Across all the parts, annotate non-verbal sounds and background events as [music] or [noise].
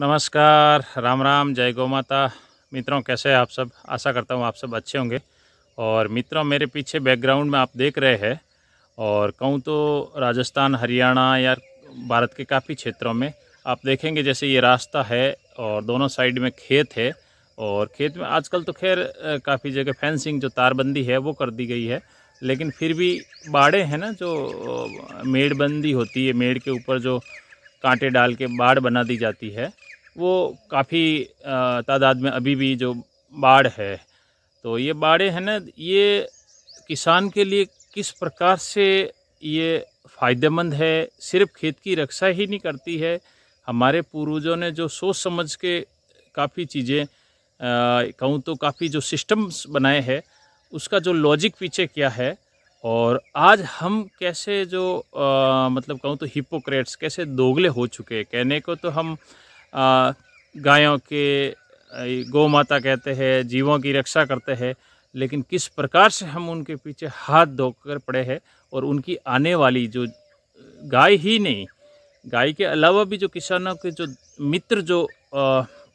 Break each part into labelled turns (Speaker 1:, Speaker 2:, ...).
Speaker 1: नमस्कार राम राम जय गौ माता मित्रों कैसे हैं आप सब आशा करता हूँ आप सब अच्छे होंगे और मित्रों मेरे पीछे बैकग्राउंड में आप देख रहे हैं और कहूँ तो राजस्थान हरियाणा या भारत के काफ़ी क्षेत्रों में आप देखेंगे जैसे ये रास्ता है और दोनों साइड में खेत है और खेत में आजकल तो खैर काफ़ी जगह फेंसिंग जो तारबंदी है वो कर दी गई है लेकिन फिर भी बाड़े हैं ना जो मेड़बंदी होती है मेड़ के ऊपर जो कांटे डाल के बाढ़ बना दी जाती है वो काफ़ी तादाद में अभी भी जो बाढ़ है तो ये बाड़े हैं ना ये किसान के लिए किस प्रकार से ये फ़ायदेमंद है सिर्फ खेत की रक्षा ही नहीं करती है हमारे पूर्वजों ने जो सोच समझ के काफ़ी चीज़ें कहूँ तो काफ़ी जो सिस्टम्स बनाए हैं उसका जो लॉजिक पीछे क्या है और आज हम कैसे जो आ, मतलब कहूँ तो हिपोक्रेट्स कैसे दोगले हो चुके हैं कहने को तो हम गायों के गौ माता कहते हैं जीवों की रक्षा करते हैं लेकिन किस प्रकार से हम उनके पीछे हाथ धो कर पड़े हैं और उनकी आने वाली जो गाय ही नहीं गाय के अलावा भी जो किसानों के जो मित्र जो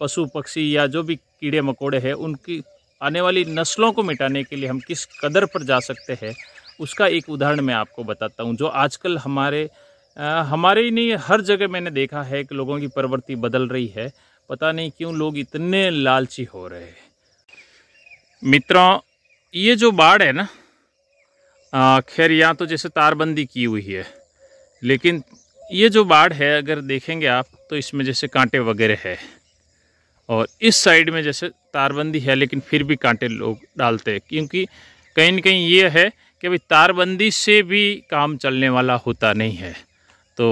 Speaker 1: पशु पक्षी या जो भी कीड़े मकोड़े हैं उनकी आने वाली नस्लों को मिटाने के लिए हम किस कदर पर जा सकते हैं उसका एक उदाहरण मैं आपको बताता हूँ जो आजकल हमारे आ, हमारे ही नहीं हर जगह मैंने देखा है कि लोगों की प्रवृत्ति बदल रही है पता नहीं क्यों लोग इतने लालची हो रहे हैं मित्रों ये जो बाढ़ है ना खैर यहाँ तो जैसे तारबंदी की हुई है लेकिन ये जो बाढ़ है अगर देखेंगे आप तो इसमें जैसे कांटे वगैरह है और इस साइड में जैसे तारबंदी है लेकिन फिर भी कांटे लोग डालते हैं क्योंकि कहीं ना कहीं ये है कि भाई तारबंदी से भी काम चलने वाला होता नहीं है तो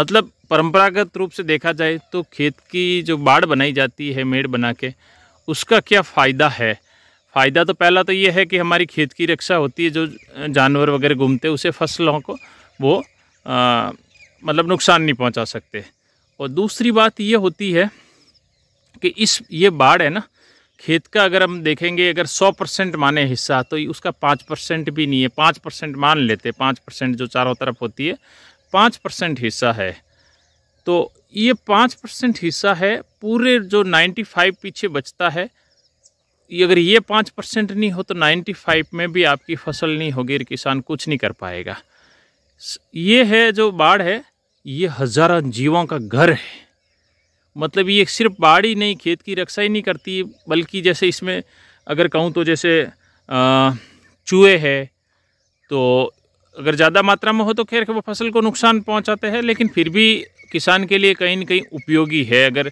Speaker 1: मतलब परंपरागत रूप से देखा जाए तो खेत की जो बाड़ बनाई जाती है मेड़ बना के उसका क्या फ़ायदा है फ़ायदा तो पहला तो ये है कि हमारी खेत की रक्षा होती है जो जानवर वगैरह घूमते उसे फसलों को वो आ, मतलब नुकसान नहीं पहुंचा सकते और दूसरी बात ये होती है कि इस ये बाढ़ है ना खेत का अगर हम देखेंगे अगर सौ परसेंट माने हिस्सा तो उसका पाँच परसेंट भी नहीं है पाँच परसेंट मान लेते पाँच परसेंट जो चारों तरफ होती है पाँच परसेंट हिस्सा है तो ये पाँच परसेंट हिस्सा है पूरे जो नाइन्टी फाइव पीछे बचता है ये अगर ये पाँच परसेंट नहीं हो तो नाइन्टी फाइव में भी आपकी फसल नहीं होगी किसान कुछ नहीं कर पाएगा ये है जो बाढ़ है ये हज़ारों जीवों का घर है मतलब ये सिर्फ बाढ़ ही नहीं खेत की रक्षा ही नहीं करती बल्कि जैसे इसमें अगर कहूँ तो जैसे चूहे है तो अगर ज़्यादा मात्रा में हो तो खैर वो फसल को नुकसान पहुँचाते हैं लेकिन फिर भी किसान के लिए कहीं ना कहीं उपयोगी है अगर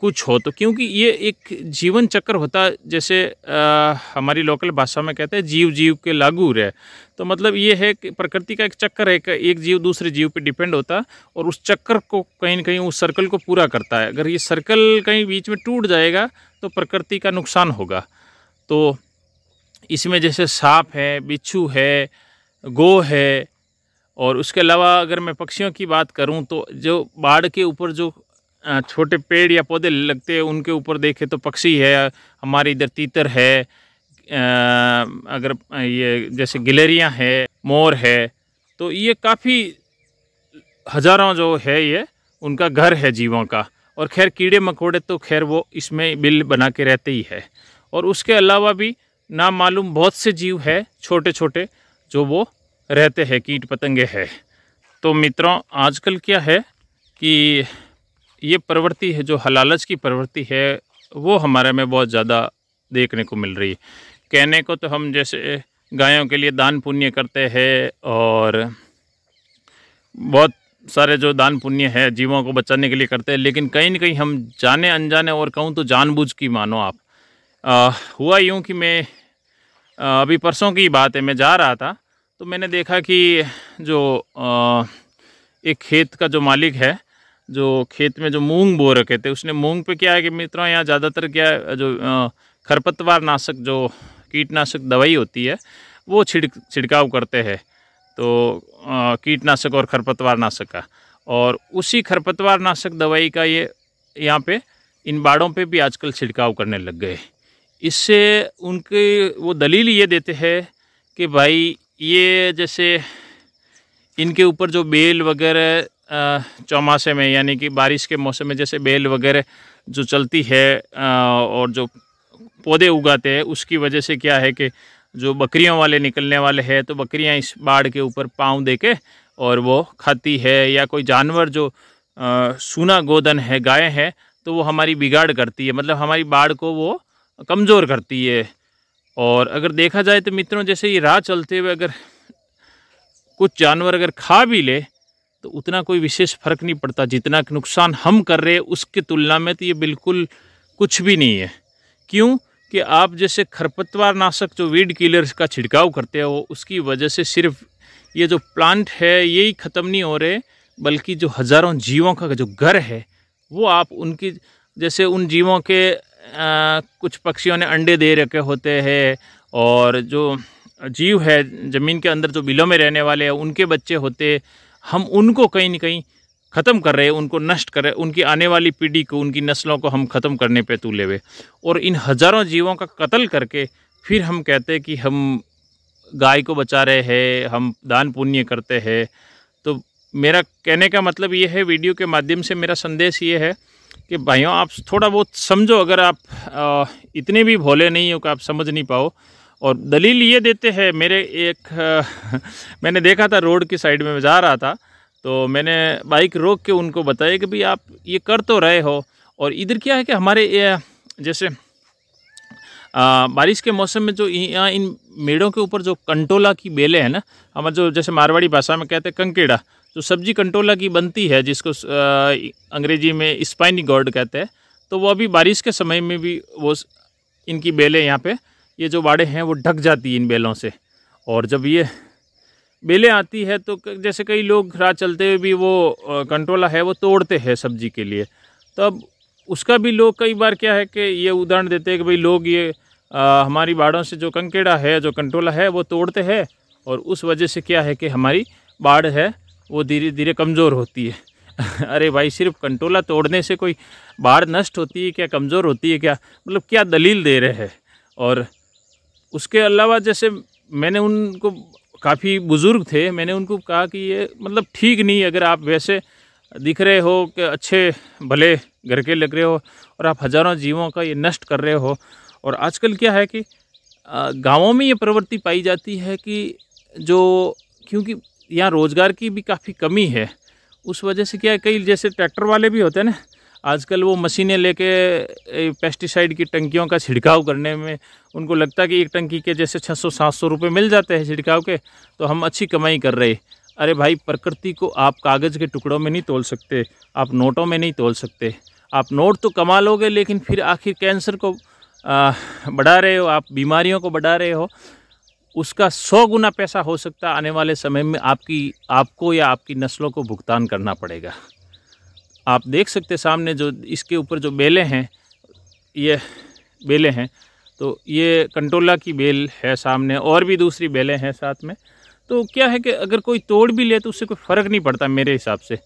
Speaker 1: कुछ हो तो क्योंकि ये एक जीवन चक्र होता जैसे आ, हमारी लोकल भाषा में कहते हैं जीव जीव के लागू रहे तो मतलब ये है कि प्रकृति का एक चक्कर है कि एक जीव दूसरे जीव पे डिपेंड होता और उस चक्कर को कहीं ना कहीं उस सर्कल को पूरा करता है अगर ये सर्कल कहीं बीच में टूट जाएगा तो प्रकृति का नुकसान होगा तो इसमें जैसे सांप है बिच्छू है गो है और उसके अलावा अगर मैं पक्षियों की बात करूं तो जो बाढ़ के ऊपर जो छोटे पेड़ या पौधे लगते हैं उनके ऊपर देखें तो पक्षी है हमारे इधर तीतर है अगर ये जैसे गिलेरियाँ है मोर है तो ये काफ़ी हज़ारों जो है ये उनका घर है जीवों का और खैर कीड़े मकोड़े तो खैर वो इसमें बिल बना के रहते ही है और उसके अलावा भी ना मालूम बहुत से जीव है छोटे छोटे जो वो रहते हैं कीट पतंगे है तो मित्रों आजकल क्या है कि ये प्रवृत्ति है जो हलालच की प्रवृत्ति है वो हमारे में बहुत ज़्यादा देखने को मिल रही है कहने को तो हम जैसे गायों के लिए दान पुण्य करते हैं और बहुत सारे जो दान पुण्य है जीवों को बचाने के लिए करते हैं लेकिन कहीं ना कहीं हम जाने अनजाने और कहूँ तो जानबूझ की मानो आप आ, हुआ यूँ कि मैं आ, अभी परसों की बात है मैं जा रहा था तो मैंने देखा कि जो आ, एक खेत का जो मालिक है जो खेत में जो मूंग बो रखे थे उसने मूंग पे क्या है कि मित्रों यहाँ ज़्यादातर क्या है जो खरपतवार नाशक जो कीटनाशक दवाई होती है वो छिड़क छिड़काव करते हैं तो कीटनाशक और खरपतवार नाशक का और उसी खरपतवार नाशक दवाई का ये यहाँ पे इन बाड़ों पे भी आजकल छिड़काव करने लग गए इससे उनके वो दलील ये देते हैं कि भाई ये जैसे इनके ऊपर जो बेल वगैरह चौमासे में यानी कि बारिश के मौसम में जैसे बेल वगैरह जो चलती है और जो पौधे उगाते हैं उसकी वजह से क्या है कि जो बकरियों वाले निकलने वाले हैं तो बकरियां इस बाढ़ के ऊपर पाँव दे के और वो खाती है या कोई जानवर जो सूना गोदन है गाय है तो वो हमारी बिगाड़ करती है मतलब हमारी बाढ़ को वो कमज़ोर करती है और अगर देखा जाए तो मित्रों जैसे ये राह चलते हुए अगर कुछ जानवर अगर खा भी ले तो उतना कोई विशेष फ़र्क नहीं पड़ता जितना नुकसान हम कर रहे हैं उसके तुलना में तो ये बिल्कुल कुछ भी नहीं है क्यों कि आप जैसे खरपतवार नाशक जो वीड किलर्स का छिड़काव करते हो उसकी वजह से सिर्फ ये जो प्लांट है यही ख़त्म नहीं हो रहे बल्कि जो हज़ारों जीवों का जो घर है वो आप उनकी जैसे उन जीवों के आ, कुछ पक्षियों ने अंडे दे रखे होते हैं और जो जीव है ज़मीन के अंदर जो बिलों में रहने वाले हैं उनके बच्चे होते हम उनको कहीं ना कहीं ख़त्म कर रहे हैं उनको नष्ट कर रहे हैं उनकी आने वाली पीढ़ी को उनकी नस्लों को हम ख़त्म करने पे तुले हुए और इन हज़ारों जीवों का कत्ल करके फिर हम कहते हैं कि हम गाय को बचा रहे हैं हम दान पुण्य करते हैं तो मेरा कहने का मतलब ये है वीडियो के माध्यम से मेरा संदेश ये है कि भाइयों आप थोड़ा बहुत समझो अगर आप इतने भी भोले नहीं हो कि आप समझ नहीं पाओ और दलील ये देते हैं मेरे एक [laughs] मैंने देखा था रोड की साइड में जा रहा था तो मैंने बाइक रोक के उनको बताया कि भाई आप ये कर तो रहे हो और इधर क्या है कि हमारे जैसे आ, बारिश के मौसम में जो यहाँ इन मेड़ों के ऊपर जो कंटोला की बेलें हैं ना हमारे जो जैसे मारवाड़ी भाषा में कहते हैं कंकेड़ा जो सब्जी कंटोला की बनती है जिसको आ, अंग्रेजी में स्पाइनी गॉर्ड कहते हैं तो वो अभी बारिश के समय में भी वो इनकी बेलें यहाँ पर ये जो बाड़े हैं वो ढक जाती है इन बेलों से और जब ये बेलें आती है तो जैसे कई लोग रात चलते हुए भी वो कंट्रोला है वो तोड़ते हैं सब्जी के लिए तब उसका भी लोग कई बार क्या है कि ये उदाहरण देते हैं कि भाई लोग ये आ, हमारी बाड़ों से जो कंकेड़ा है जो कंट्रोला है वो तोड़ते हैं और उस वजह से क्या है कि हमारी बाढ़ है वो धीरे धीरे कमज़ोर होती है [laughs] अरे भाई सिर्फ कंटोला तोड़ने से कोई बाढ़ नष्ट होती है क्या कमज़ोर होती है क्या मतलब क्या दलील दे रहे हैं और उसके अलावा जैसे मैंने उनको काफ़ी बुज़ुर्ग थे मैंने उनको कहा कि ये मतलब ठीक नहीं अगर आप वैसे दिख रहे हो कि अच्छे भले घर के लग रहे हो और आप हज़ारों जीवों का ये नष्ट कर रहे हो और आजकल क्या है कि गांवों में ये प्रवृत्ति पाई जाती है कि जो क्योंकि यहाँ रोज़गार की भी काफ़ी कमी है उस वजह से क्या है कई जैसे ट्रैक्टर वाले भी होते हैं ना आजकल वो मशीनें लेके पेस्टिसाइड की टंकियों का छिड़काव करने में उनको लगता है कि एक टंकी के जैसे 600-700 रुपए मिल जाते हैं छिड़काव के तो हम अच्छी कमाई कर रहे अरे भाई प्रकृति को आप कागज़ के टुकड़ों में नहीं तोल सकते आप नोटों में नहीं तोल सकते आप नोट तो कमा लोगे लेकिन फिर आखिर कैंसर को बढ़ा रहे हो आप बीमारियों को बढ़ा रहे हो उसका सौ गुना पैसा हो सकता आने वाले समय में आपकी आपको या आपकी नस्लों को भुगतान करना पड़ेगा आप देख सकते सामने जो इसके ऊपर जो बेले हैं ये बेले हैं तो ये कंटोला की बेल है सामने और भी दूसरी बेलें हैं साथ में तो क्या है कि अगर कोई तोड़ भी ले तो उससे कोई फ़र्क नहीं पड़ता मेरे हिसाब से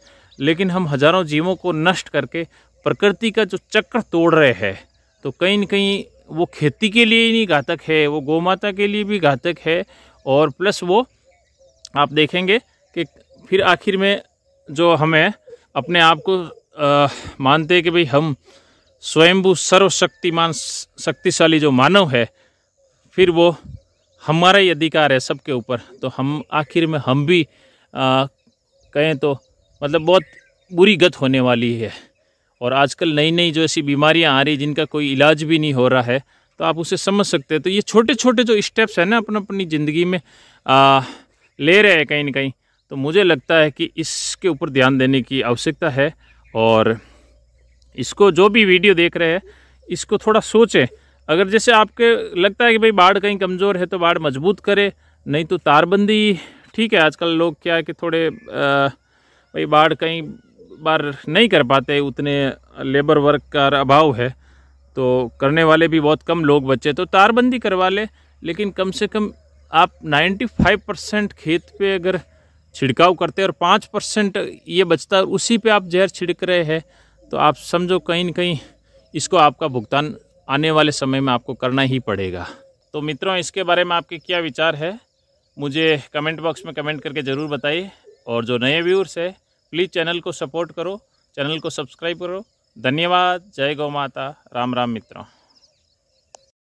Speaker 1: लेकिन हम हज़ारों जीवों को नष्ट करके प्रकृति का जो चक्र तोड़ रहे हैं तो कहीं ना कहीं वो खेती के लिए ही नहीं घातक है वो गौमाता के लिए भी घातक है और प्लस वो आप देखेंगे कि फिर आखिर में जो हमें अपने आप को मानते हैं कि भाई हम स्वयंभू सर्वशक्तिमान शक्तिशाली जो मानव है फिर वो हमारा ही अधिकार है सबके ऊपर तो हम आखिर में हम भी आ, कहें तो मतलब बहुत बुरी गत होने वाली है और आजकल नई नई जो ऐसी बीमारियां आ रही जिनका कोई इलाज भी नहीं हो रहा है तो आप उसे समझ सकते हैं तो ये छोटे छोटे जो स्टेप्स हैं ना अपन अपनी ज़िंदगी में आ, ले रहे हैं कहीं ना कहीं तो मुझे लगता है कि इसके ऊपर ध्यान देने की आवश्यकता है और इसको जो भी वीडियो देख रहे हैं इसको थोड़ा सोचें अगर जैसे आपके लगता है कि भाई बाढ़ कहीं कमज़ोर है तो बाढ़ मजबूत करे नहीं तो तारबंदी ठीक है आजकल लोग क्या है कि थोड़े आ, भाई बाढ़ कहीं बार नहीं कर पाते उतने लेबर वर्क का अभाव है तो करने वाले भी बहुत कम लोग बचे तो तारबंदी करवा लें लेकिन कम से कम आप 95 परसेंट खेत पे अगर छिड़काव करते हैं और पाँच परसेंट ये बचता है उसी पे आप जहर छिड़क रहे हैं तो आप समझो कहीं ना कहीं इसको आपका भुगतान आने वाले समय में आपको करना ही पड़ेगा तो मित्रों इसके बारे में आपके क्या विचार है मुझे कमेंट बॉक्स में कमेंट करके ज़रूर बताइए और जो नए व्यूअर्स है प्लीज़ चैनल को सपोर्ट करो चैनल को सब्सक्राइब करो धन्यवाद जय गौ माता राम राम मित्रों